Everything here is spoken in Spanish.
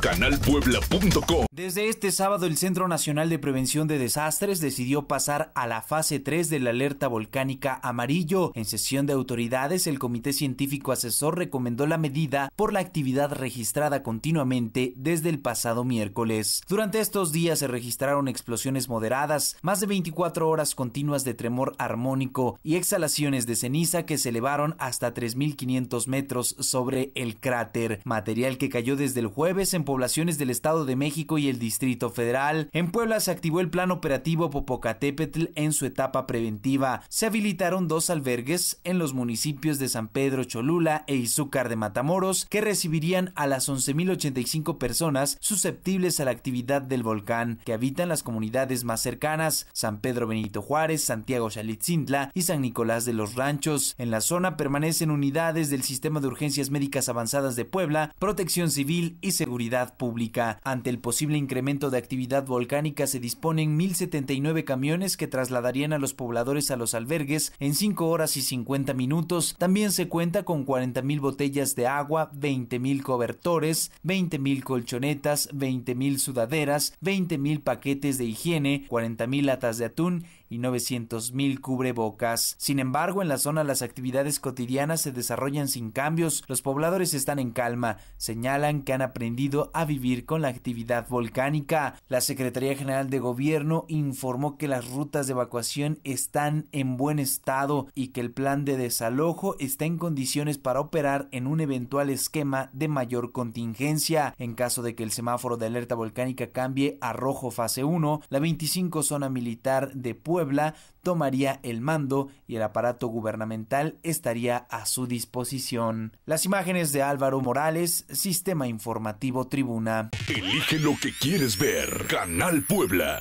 canalpuebla.com. Desde este sábado el Centro Nacional de Prevención de Desastres decidió pasar a la fase 3 de la alerta volcánica amarillo. En sesión de autoridades, el Comité Científico Asesor recomendó la medida por la actividad registrada continuamente desde el pasado miércoles. Durante estos días se registraron explosiones moderadas, más de 24 horas continuas de tremor armónico y exhalaciones de ceniza que se elevaron hasta 3.500 metros sobre el cráter, material que cayó desde el jueves en poblaciones del Estado de México y el Distrito Federal. En Puebla se activó el plan operativo Popocatépetl en su etapa preventiva. Se habilitaron dos albergues en los municipios de San Pedro Cholula e Izúcar de Matamoros que recibirían a las 11.085 personas susceptibles a la actividad del volcán que habitan las comunidades más cercanas, San Pedro Benito Juárez, Santiago Chalitzintla y San Nicolás de los Ranchos. En la zona permanecen unidades del Sistema de Urgencias Médicas Avanzadas de Puebla, Protección Civil y Seguridad pública. Ante el posible incremento de actividad volcánica se disponen 1.079 camiones que trasladarían a los pobladores a los albergues en 5 horas y 50 minutos. También se cuenta con 40.000 botellas de agua, 20.000 cobertores, 20.000 colchonetas, 20.000 sudaderas, 20.000 paquetes de higiene, 40.000 latas de atún y 900.000 cubrebocas. Sin embargo, en la zona las actividades cotidianas se desarrollan sin cambios, los pobladores están en calma, señalan que han aprendido a vivir con la actividad volcánica. La Secretaría General de Gobierno informó que las rutas de evacuación están en buen estado y que el plan de desalojo está en condiciones para operar en un eventual esquema de mayor contingencia. En caso de que el semáforo de alerta volcánica cambie a rojo fase 1, la 25 zona militar de Puebla tomaría el mando y el aparato gubernamental estaría a su disposición. Las imágenes de Álvaro Morales, Sistema Informativo Tribuna. Elige lo que quieres ver. Canal Puebla.